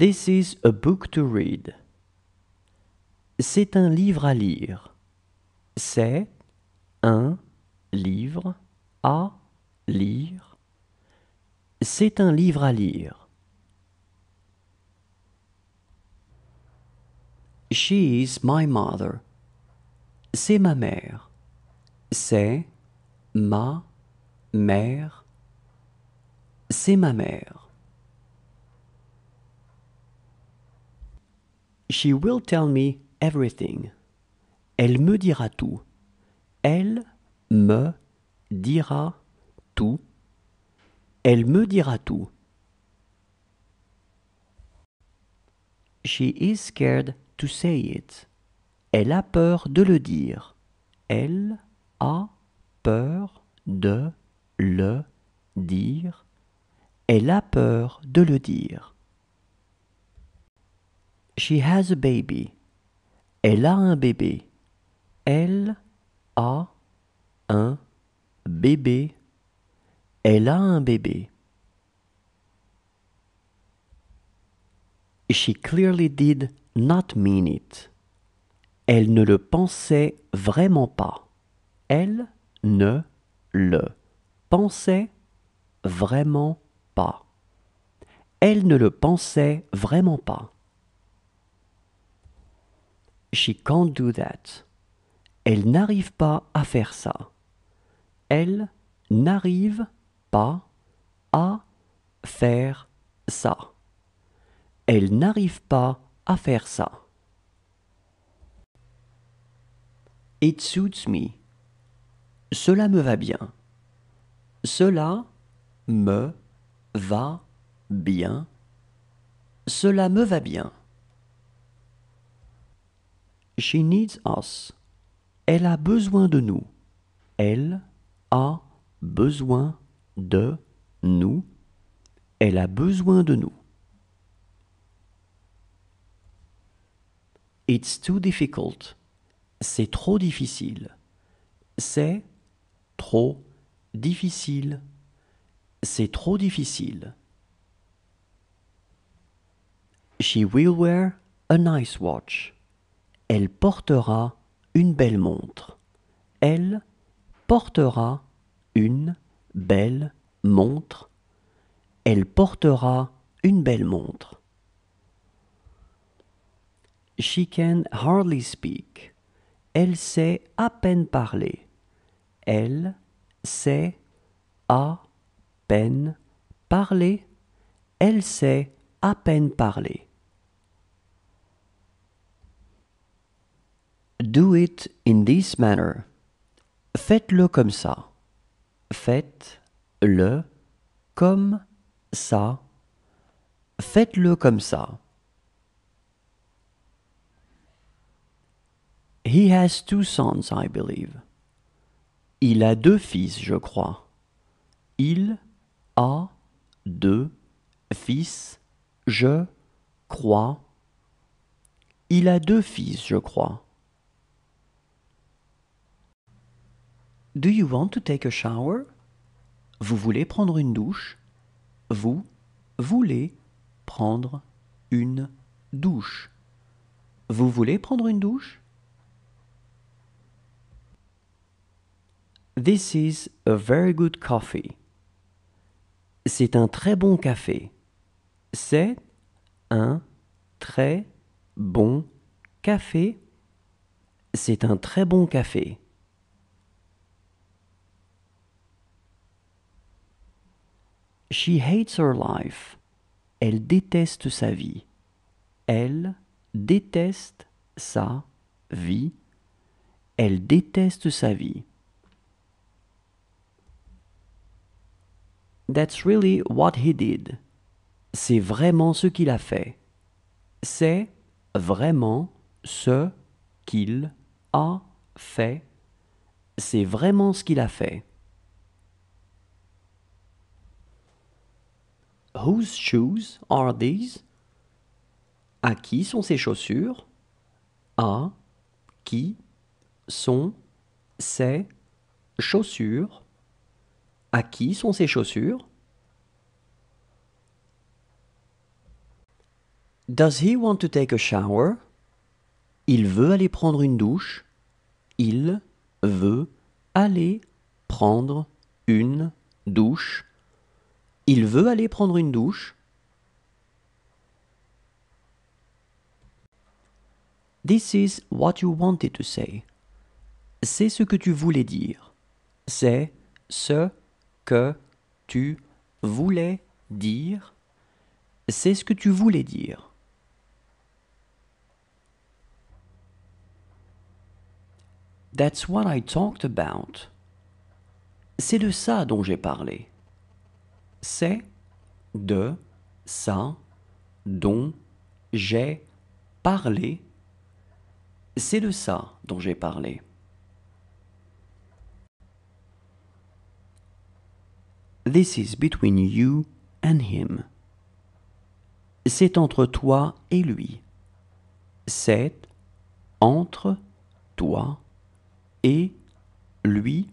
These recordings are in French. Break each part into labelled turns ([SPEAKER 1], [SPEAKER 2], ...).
[SPEAKER 1] This is a book to read. C'est un livre à lire. C'est un livre à lire. C'est un livre à lire. She is my mother. C'est ma mère. C'est ma mère. C'est ma mère. She will tell me everything. Elle me dira tout. Elle me dira tout. Elle me dira tout. She is scared to say it. Elle a peur de le dire. Elle a peur de le dire. Elle a peur de le dire. She has a baby. Elle a un bébé. Elle a un bébé. Elle a un bébé. She clearly did not mean it. Elle ne le pensait vraiment pas. Elle ne le pensait vraiment pas. Elle ne le pensait vraiment pas. She can't do that. Elle n'arrive pas à faire ça. Elle n'arrive pas à faire ça. Elle n'arrive pas à faire ça. It suits me. Cela me va bien. Cela me va bien. Cela me va bien. She needs us. Elle a besoin de nous. Elle a besoin de nous. Elle a besoin de nous. It's too difficult. C'est trop difficile. C'est trop difficile. C'est trop difficile. She will wear a nice watch. Elle portera une belle montre. Elle portera une belle montre. Elle portera une belle montre. She can hardly speak. Elle sait à peine parler. Elle sait à peine parler. Elle sait à peine parler. Do it in this manner. Faites-le comme ça. Faites-le comme ça. Faites-le comme ça. He has two sons, I believe. Il a deux fils, je crois. Il a deux fils, je crois. Il a deux fils, je crois. Do you want to take a shower? Vous voulez prendre une douche? Vous voulez prendre une douche. Vous voulez prendre une douche? This is a very good coffee. C'est un très bon café. C'est un très bon café. C'est un très bon café. She hates her life. Elle déteste sa vie. Elle déteste sa vie. Elle déteste sa vie. That's really what he did. C'est vraiment ce qu'il a fait. C'est vraiment ce qu'il a fait. C'est vraiment ce qu'il a fait. Whose shoes are these? À qui sont ces chaussures? À qui sont ces chaussures? À qui sont ces chaussures? Does he want to take a shower? Il veut aller prendre une douche. Il veut aller prendre une douche. Il veut aller prendre une douche. This is what you wanted to say. C'est ce que tu voulais dire. C'est ce que tu voulais dire. C'est ce que tu voulais dire. That's what I talked about. C'est de ça dont j'ai parlé c'est, de, ça, dont, j'ai, parlé. C'est de ça dont j'ai parlé. This is between you and him. C'est entre toi et lui. C'est entre toi et lui.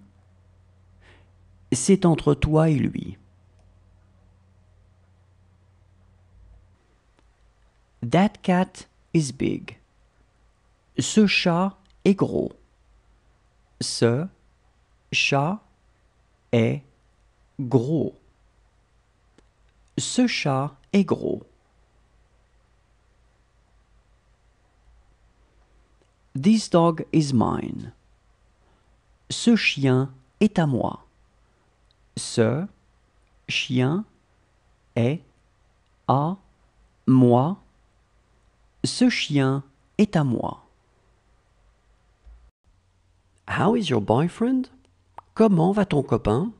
[SPEAKER 1] C'est entre toi et lui. That cat is big. Ce chat est gros. Ce chat est gros. Ce chat est gros. This dog is mine. Ce chien est à moi. Ce chien est à moi. Ce chien est à moi. How is your boyfriend? Comment va ton copain?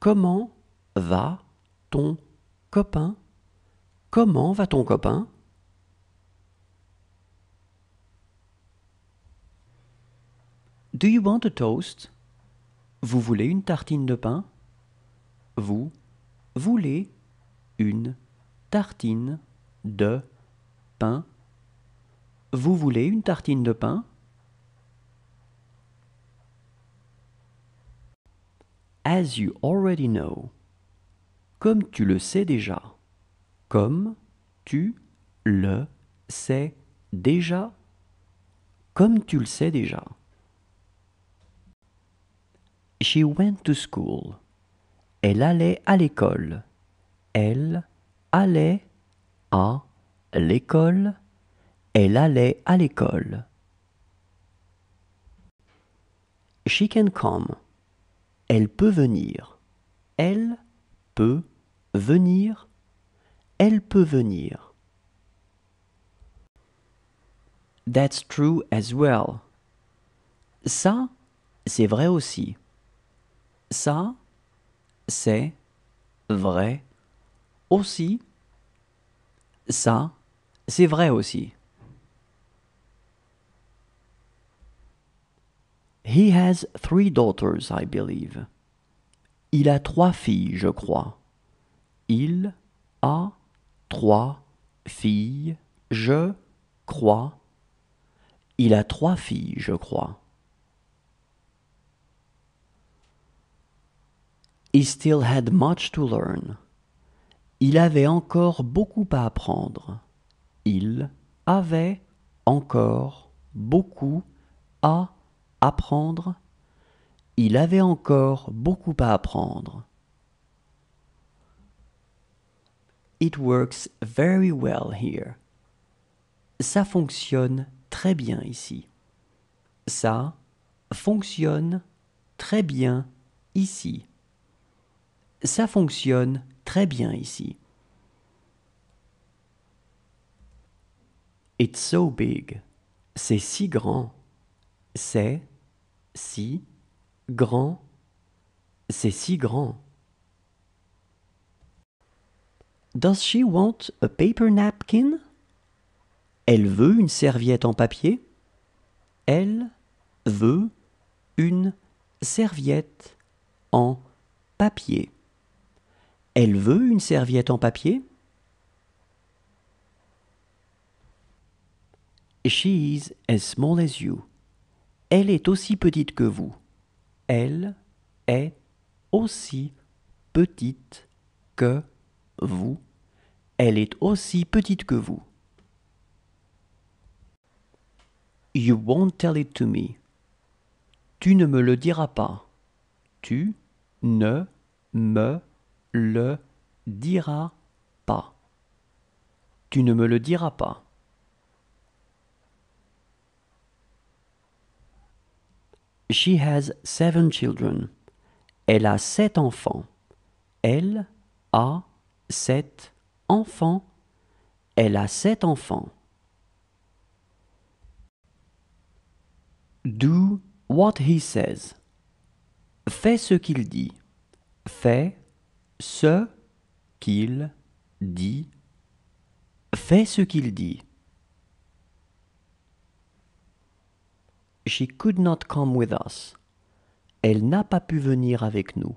[SPEAKER 1] Comment va ton copain? Comment va ton copain? Do you want a toast? Vous voulez une tartine de pain? Vous voulez une tartine de pain? Vous voulez une tartine de pain As you already know. Comme tu le sais déjà. Comme tu le sais déjà. Comme tu le sais déjà. She went to school. Elle allait à l'école. Elle allait à l'école. Elle allait à l'école. She can come. Elle peut venir. Elle peut venir. Elle peut venir. That's true as well. Ça, c'est vrai aussi. Ça, c'est vrai aussi. Ça, c'est vrai aussi. He has three daughters, I believe. Il a trois filles, je crois. Il a trois filles, je crois. Il a trois filles, je crois. He still had much to learn. Il avait encore beaucoup à apprendre. Il avait encore beaucoup à apprendre apprendre, il avait encore beaucoup à apprendre. It works very well here. Ça fonctionne très bien ici. Ça fonctionne très bien ici. Ça fonctionne très bien ici. It's so big. C'est si grand. C'est si grand, c'est si grand. Does she want a paper napkin? Elle veut une serviette en papier. Elle veut une serviette en papier. Elle veut une serviette en papier. as small as you. Elle est aussi petite que vous. Elle est aussi petite que vous. Elle est aussi petite que vous. You won't tell it to me. Tu ne me le diras pas. Tu ne me le diras pas. Tu ne me le diras pas. She has seven children. Elle a sept enfants. Elle a sept enfants. Elle a sept enfants. Do what he says. Fais ce qu'il dit. Fais ce qu'il dit. Fais ce qu'il dit. She could not come with us. Elle n'a pas pu venir avec nous.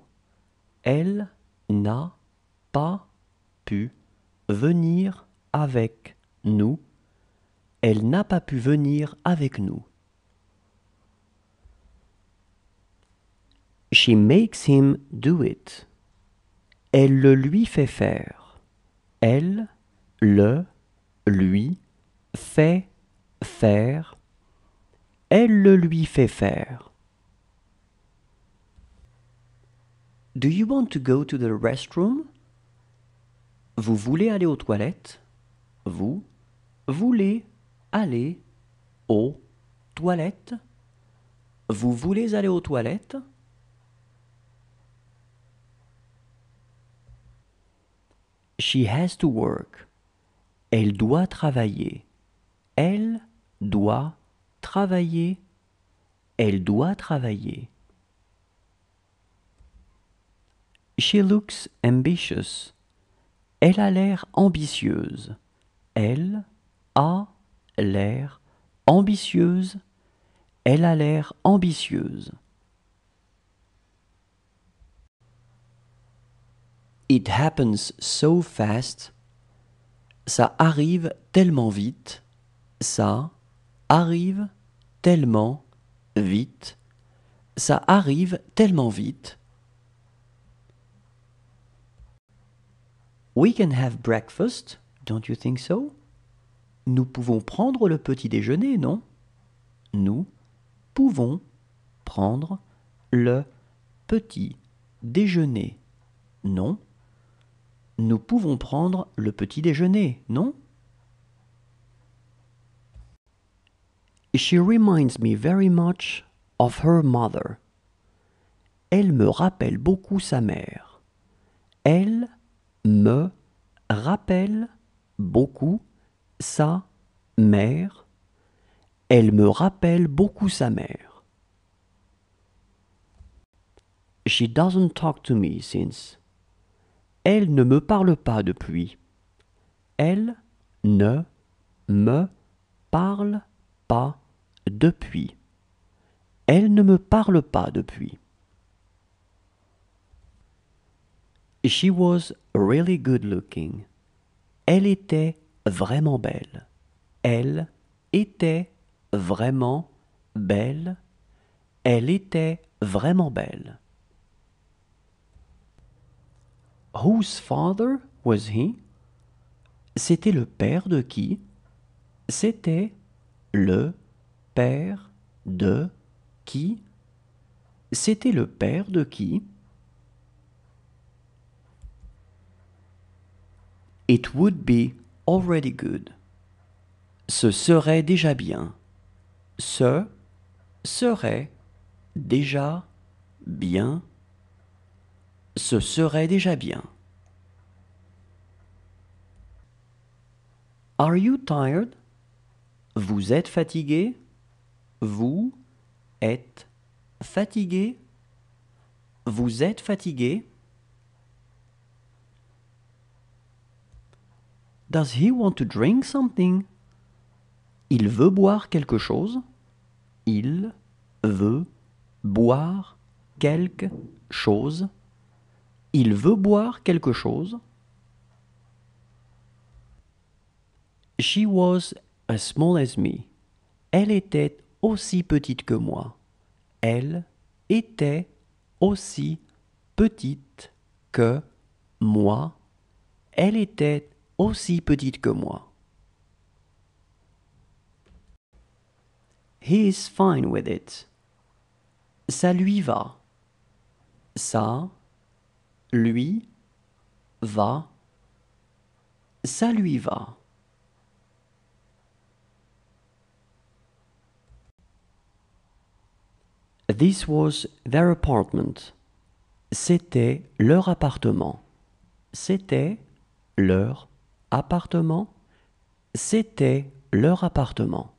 [SPEAKER 1] Elle n'a pas pu venir avec nous. Elle n'a pas pu venir avec nous. She makes him do it. Elle le lui fait faire. Elle le lui fait faire elle le lui fait faire. Do you want to go to the restroom? Vous voulez aller aux toilettes? Vous voulez aller aux toilettes? Vous voulez aller aux toilettes? She has to work. Elle doit travailler. Elle doit travailler, elle doit travailler. She looks ambitious. Elle a l'air ambitieuse. Elle a l'air ambitieuse. Elle a l'air ambitieuse. It happens so fast. Ça arrive tellement vite. Ça arrive tellement vite, ça arrive tellement vite. We can have breakfast, don't you think so? Nous pouvons prendre le petit déjeuner, non? Nous pouvons prendre le petit déjeuner, non? Nous pouvons prendre le petit déjeuner, non? She reminds me very much of her mother. Elle me rappelle beaucoup sa mère. Elle me rappelle beaucoup sa mère. Elle me rappelle beaucoup sa mère. She doesn't talk to me since. Elle ne me parle pas depuis. Elle ne me parle pas depuis. Elle ne me parle pas depuis. She was really good looking. Elle était vraiment belle. Elle était vraiment belle. Elle était vraiment belle. Whose father was he? C'était le père de qui? C'était le père de qui C'était le père de qui It would be already good. Ce serait déjà bien. Ce serait déjà bien. Ce serait déjà bien. Are you tired? Vous êtes fatigué? Vous êtes fatigué Vous êtes fatigué Does he want to drink something Il veut boire quelque chose Il veut boire quelque chose. Il veut boire quelque chose. She was as small as me. Elle était aussi petite que moi. Elle était aussi petite que moi. Elle était aussi petite que moi. He is fine with it. Ça lui va. Ça lui va. Ça lui va. This was their apartment. C'était leur appartement. C'était leur appartement. C'était leur appartement.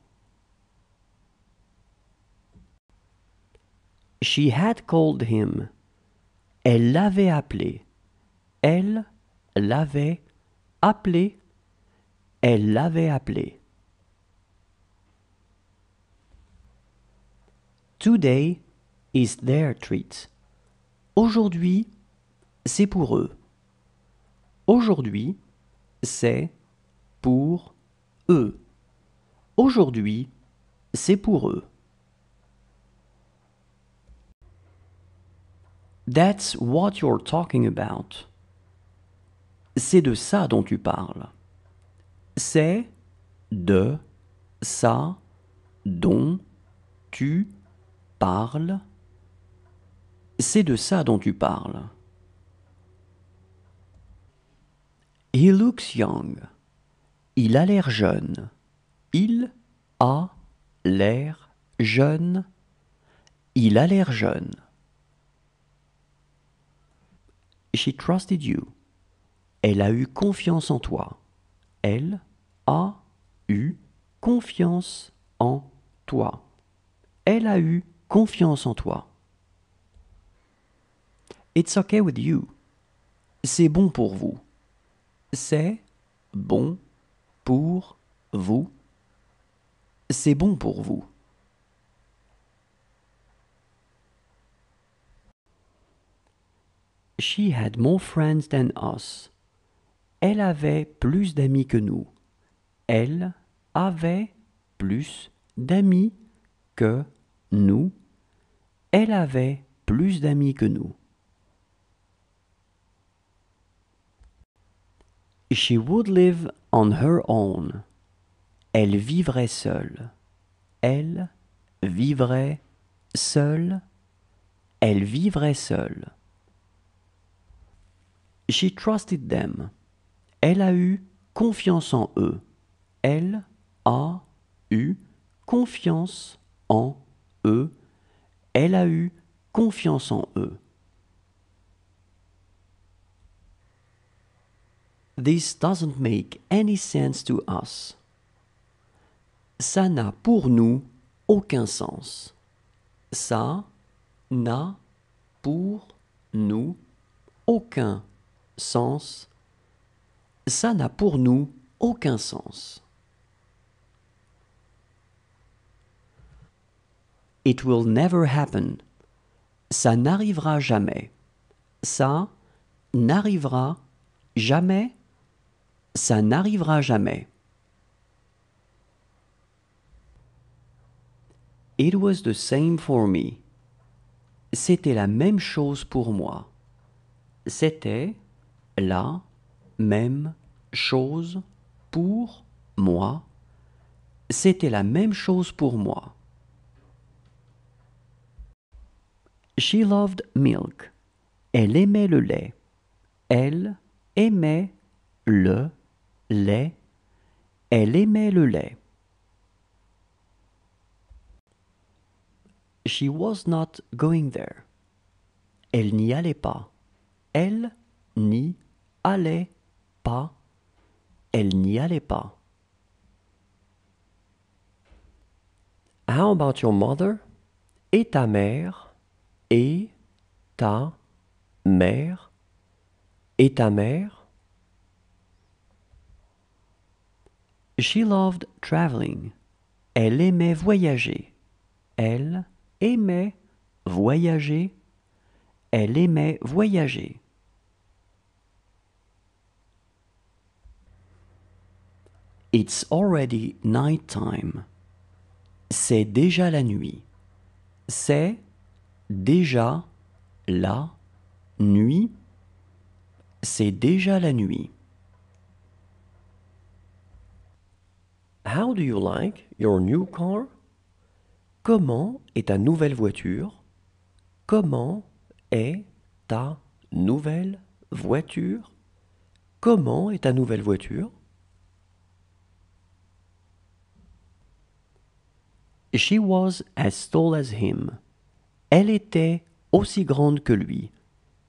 [SPEAKER 1] She had called him. Elle l'avait appelé. Elle l'avait appelé. Elle l'avait appelé. Today is their treat. Aujourd'hui, c'est pour eux. Aujourd'hui, c'est pour eux. Aujourd'hui, c'est pour eux. That's what you're talking about. C'est de ça dont tu parles. C'est de ça dont tu parle, c'est de ça dont tu parles. He looks young. Il a l'air jeune. Il a l'air jeune. Il a l'air jeune. She trusted you. Elle a eu confiance en toi. Elle a eu confiance en toi. Elle a eu Confiance en toi. It's okay with you. C'est bon pour vous. C'est bon pour vous. C'est bon pour vous. She had more friends than us. Elle avait plus d'amis que nous. Elle avait plus d'amis que nous elle avait plus d'amis que nous. She would live on her own. Elle vivrait seule. Elle vivrait seule. Elle vivrait seule. She trusted them. Elle a eu confiance en eux. Elle a eu confiance en eux. Elle a eu confiance en eux. This doesn't make any sense to us. Ça n'a pour nous aucun sens. Ça n'a pour nous aucun sens. Ça n'a pour nous aucun sens. It will never happen. Ça n'arrivera jamais. Ça n'arrivera jamais. Ça n'arrivera jamais. It was the same for me. C'était la même chose pour moi. C'était la même chose pour moi. C'était la même chose pour moi. She loved milk. Elle aimait le lait. Elle aimait le lait. Elle aimait le lait. She was not going there. Elle n'y allait pas. Elle n'y allait pas. Elle n'y allait pas. How about your mother? Et ta mère? et ta mère et ta mère She loved traveling. Elle aimait voyager. Elle aimait voyager. Elle aimait voyager. It's already night time. C'est déjà la nuit. C'est déjà la nuit, c'est déjà la nuit. How do you like your new car? Comment est ta nouvelle voiture? Comment est ta nouvelle voiture? Comment est ta nouvelle voiture? She was as tall as him. Elle était aussi grande que lui.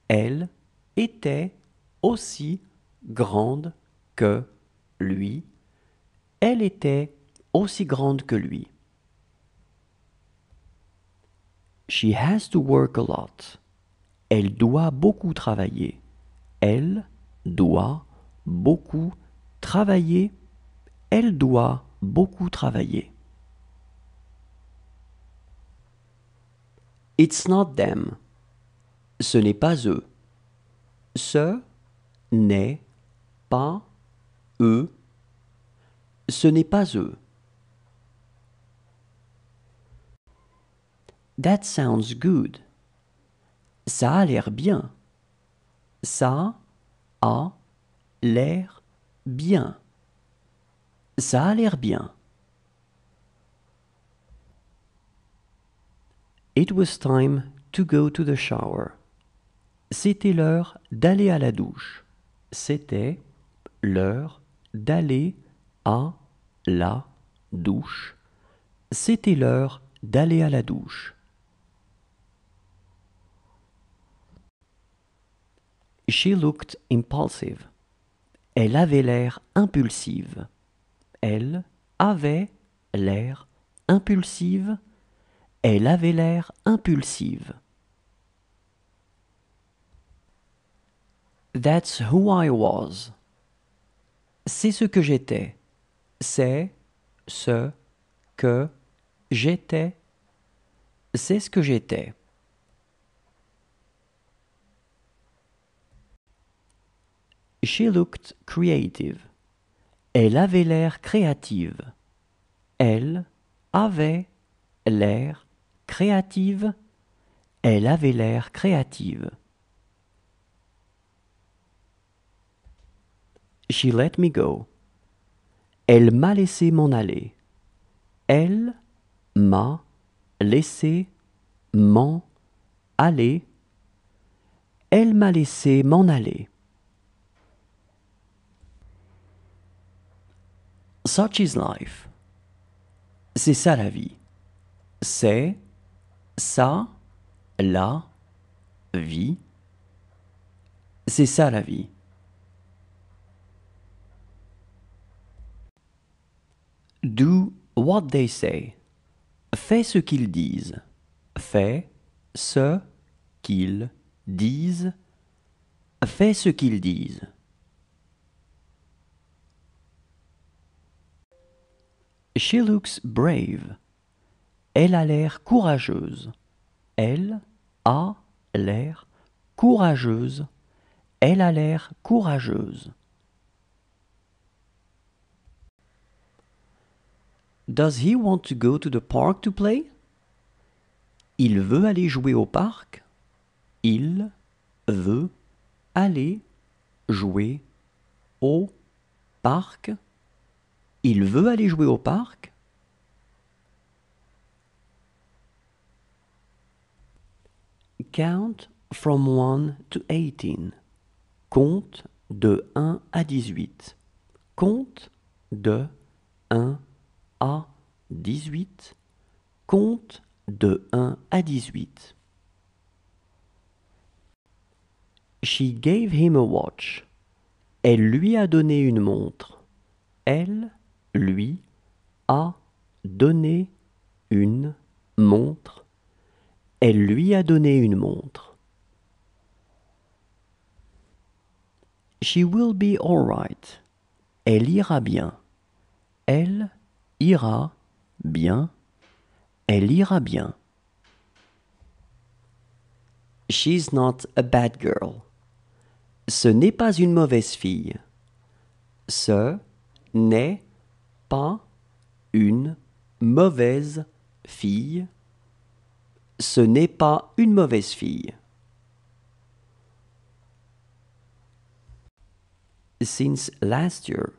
[SPEAKER 1] Elle était aussi grande que lui. Elle était aussi grande que lui. She has to work a lot. Elle doit beaucoup travailler. Elle doit beaucoup travailler. Elle doit beaucoup travailler. It's not them. Ce n'est pas eux. Ce n'est pas eux. Ce n'est pas eux. That sounds good. Ça a l'air bien. Ça a l'air bien. Ça a l'air bien. It was time to go to the shower. C'était l'heure d'aller à la douche. C'était l'heure d'aller à la douche. C'était l'heure d'aller à la douche. She looked impulsive. Elle avait l'air impulsive. Elle avait l'air impulsive. Elle avait l'air impulsive. That's who I was. C'est ce que j'étais. C'est ce que j'étais. C'est ce que j'étais. She looked creative. Elle avait l'air créative. Elle avait l'air créative Elle avait l'air créative. She let me go. Elle m'a laissé m'en aller. Elle m'a laissé m'en aller. Elle m'a laissé m'en aller. Such is life. C'est ça la vie. C'est ça, la vie. C'est ça la vie. Do what they say. Fais ce qu'ils disent. Fais ce qu'ils disent. Fais ce qu'ils disent. She looks brave. Elle a l'air courageuse. Elle a l'air courageuse. Elle a l'air courageuse. Does he want to go to the park to play? Il veut aller jouer au parc. Il veut aller jouer au parc. Il veut aller jouer au parc. Count from 1 to 18. Compte de 1 à 18. Compte de 1 à 18. Compte de 1 à 18. She gave him a watch. Elle lui a donné une montre. Elle lui a donné une montre. Elle lui a donné une montre. She will be all right. Elle ira bien. Elle ira bien. Elle ira bien. She's not a bad girl. Ce n'est pas une mauvaise fille. Ce n'est pas une mauvaise fille ce n'est pas une mauvaise fille. Since last year,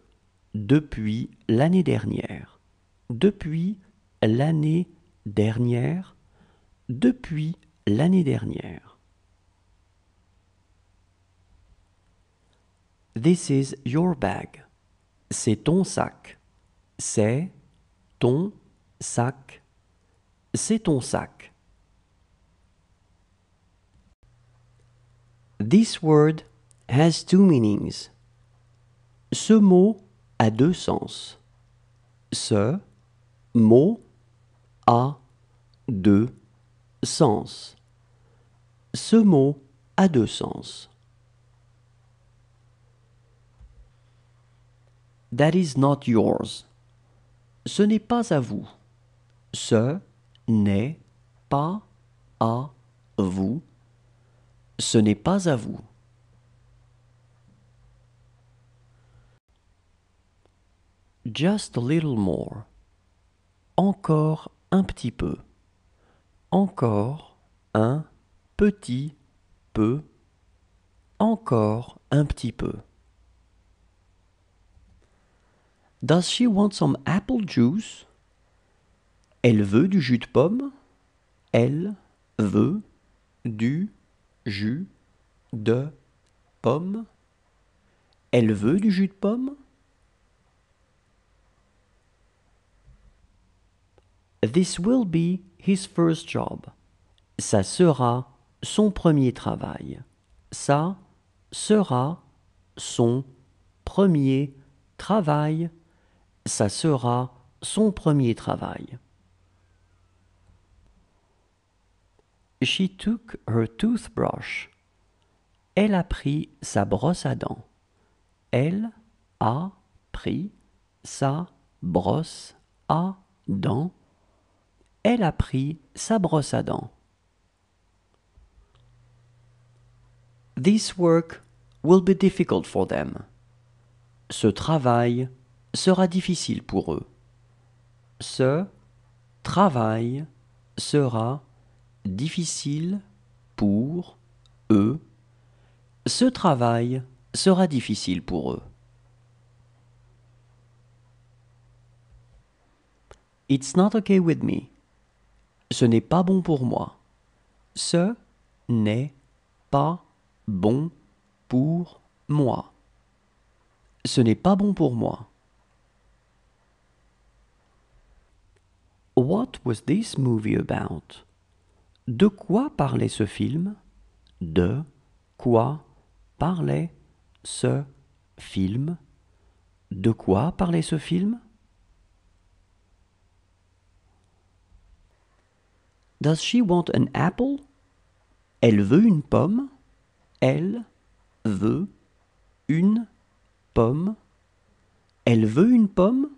[SPEAKER 1] depuis l'année dernière, depuis l'année dernière, depuis l'année dernière. This is your bag. C'est ton sac. C'est ton sac. C'est ton sac. This word has two meanings. Ce mot a deux sens. Ce mot a deux sens. Ce mot a deux sens. That is not yours. Ce n'est pas à vous. Ce n'est pas à vous ce n'est pas à vous. Just a little more. Encore un petit peu. Encore un petit peu. Encore un petit peu. Does she want some apple juice? Elle veut du jus de pomme. Elle veut du jus de pomme Elle veut du jus de pomme This will be his first job. Ça sera son premier travail. Ça sera son premier travail. Ça sera son premier travail. She took her toothbrush. Elle a pris sa brosse à dents. Elle a pris sa brosse à dents. Elle a pris sa brosse à dents. This work will be difficult for them. Ce travail sera difficile pour eux. Ce travail sera difficile pour eux. Ce travail sera difficile pour eux. It's not okay with me. Ce n'est pas bon pour moi. Ce n'est pas bon pour moi. Ce n'est pas bon pour moi. What was this movie about? De quoi parlait ce film De quoi parlait ce film De quoi parlait ce film Does she want an apple Elle veut une pomme. Elle veut une pomme. Elle veut une pomme.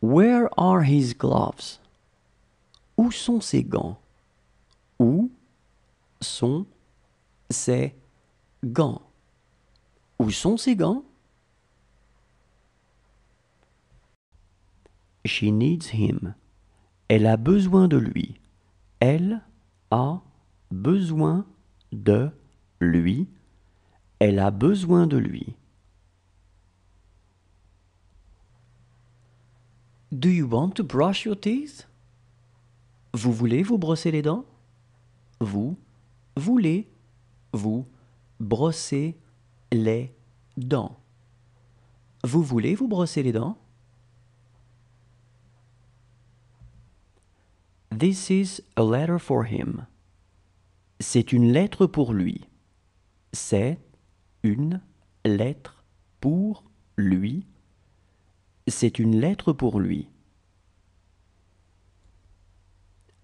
[SPEAKER 1] Where are his gloves? Où sont ses gants? Où sont ses gants? sont gants? She needs him. Elle a besoin de lui. Elle a besoin de lui. Elle a besoin de lui. Do you want to brush your teeth? Vous voulez vous brosser les dents? Vous voulez vous brosser les dents? Vous voulez vous brosser les dents? This is a letter for him. C'est une lettre pour lui. C'est une lettre pour lui. C'est une lettre pour lui.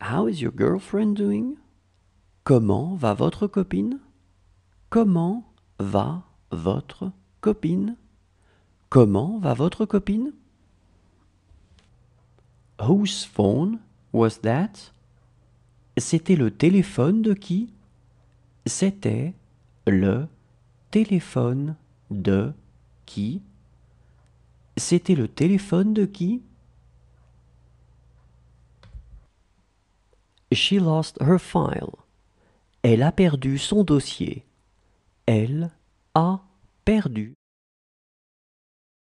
[SPEAKER 1] How is your girlfriend doing? Comment va votre copine? Comment va votre copine? Comment va votre copine? Whose phone was that? C'était le téléphone de qui? C'était le téléphone de qui? C'était le téléphone de qui She lost her file. Elle a perdu son dossier. Elle a perdu.